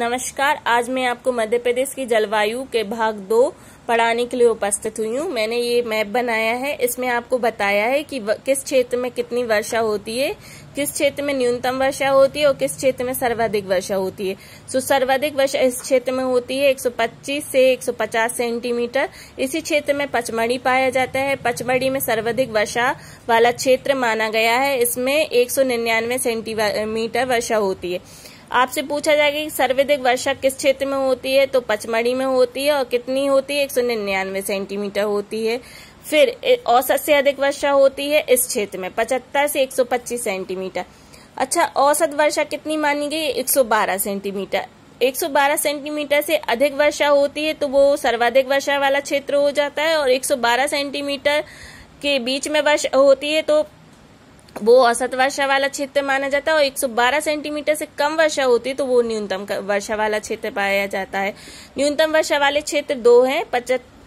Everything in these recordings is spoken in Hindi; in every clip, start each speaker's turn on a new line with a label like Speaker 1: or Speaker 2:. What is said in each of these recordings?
Speaker 1: नमस्कार आज मैं आपको मध्य प्रदेश की जलवायु के भाग दो पढ़ाने के लिए उपस्थित हुई हूँ मैंने ये मैप बनाया है इसमें आपको बताया है कि किस क्षेत्र में कितनी वर्षा होती है किस क्षेत्र में न्यूनतम वर्षा होती है और किस क्षेत्र में सर्वाधिक वर्षा होती है सो सर्वाधिक वर्षा इस क्षेत्र में होती है 125 से 150 सेंटीमीटर इसी क्षेत्र में पचमढ़ी पाया जाता है पचमढ़ी में सर्वाधिक वर्षा वाला क्षेत्र माना गया है इसमें एक सेंटीमीटर वर्षा होती है आपसे पूछा जाएगा कि सर्वाधिक वर्षा किस क्षेत्र में होती है तो पचमढ़ी में होती है और कितनी होती है एक सौ निन्यानवे सेंटीमीटर होती है फिर औसत से अधिक वर्षा होती है इस क्षेत्र में पचहत्तर से एक सौ पच्चीस सेंटीमीटर अच्छा औसत वर्षा कितनी मानी गई एक सौ बारह सेंटीमीटर 112 सेंटीमीटर से अधिक वर्षा होती है तो वो सर्वाधिक वर्षा वाला क्षेत्र हो जाता है और 112 सेंटीमीटर के बीच में वर्षा होती है तो वो औसत वर्षा वाला क्षेत्र माना जाता है और 112 सेंटीमीटर से कम वर्षा होती है तो वो न्यूनतम वर्षा वाला क्षेत्र पाया जाता है न्यूनतम वर्षा वाले क्षेत्र दो हैं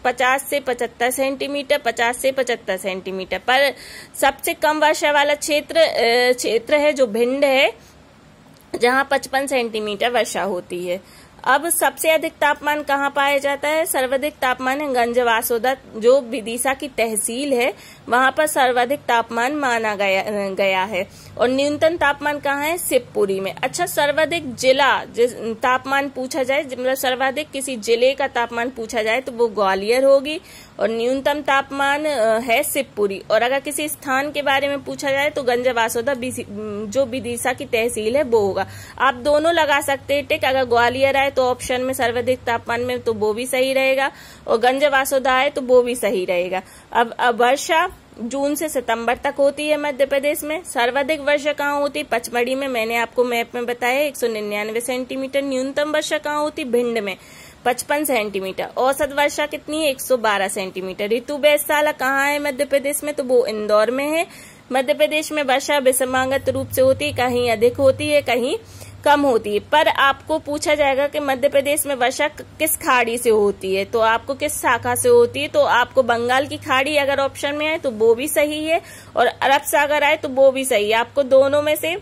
Speaker 1: पचास से पचहत्तर सेंटीमीटर पचास से पचहत्तर सेंटीमीटर पर सबसे कम वर्षा वाला क्षेत्र क्षेत्र है जो भिंड है जहां पचपन सेंटीमीटर वर्षा होती है अब सबसे अधिक तापमान कहाँ पाया जाता है सर्वाधिक तापमान है गंजवासोदा जो विदिशा की तहसील है वहां पर सर्वाधिक तापमान माना गया गया है और न्यूनतम तापमान कहाँ है शिवपुरी में अच्छा सर्वाधिक जिला जिस तापमान पूछा जाए मतलब सर्वाधिक किसी जिले का तापमान पूछा जाए तो वो ग्वालियर होगी और न्यूनतम तापमान है शिवपुरी और अगर किसी स्थान के बारे में पूछा जाए तो गंजवासोदा जो विदिशा की तहसील है वो होगा आप दोनों लगा सकते हैं टिक अगर ग्वालियर आए तो ऑप्शन में सर्वाधिक तापमान में तो वो भी सही रहेगा और गंजवासुदा है तो वो भी सही रहेगा अब वर्षा जून से सितंबर तक होती है मध्य प्रदेश में सर्वाधिक वर्षा कहाँ होती है पचमढ़ी में मैंने आपको मैप में बताया एक सेंटीमीटर न्यूनतम वर्षा कहाँ होती भिंड में पचपन सेंटीमीटर औसत वर्षा कितनी है बारह सेंटीमीटर ऋतु बैसाला कहाँ है मध्य प्रदेश में तो वो इंदौर में है मध्य प्रदेश में वर्षा विसमागत रूप से होती कहीं अधिक होती है कहीं कम होती है पर आपको पूछा जाएगा कि मध्य प्रदेश में वर्षा किस खाड़ी से होती है तो आपको किस शाखा से होती है तो आपको बंगाल की खाड़ी अगर ऑप्शन में आए तो वो भी सही है और अरब सागर आए तो वो भी सही है आपको दोनों में से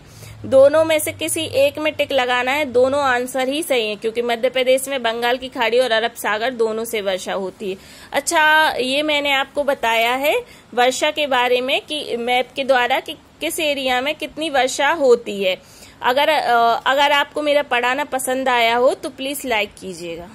Speaker 1: दोनों में से किसी एक में टिक लगाना है दोनों आंसर ही सही है क्योंकि मध्य प्रदेश में बंगाल की खाड़ी और अरब सागर दोनों से वर्षा होती है अच्छा ये मैंने आपको बताया है वर्षा के बारे में कि मैप के द्वारा कि किस एरिया में कितनी वर्षा होती है अगर अगर आपको मेरा पढ़ाना पसंद आया हो तो प्लीज़ लाइक कीजिएगा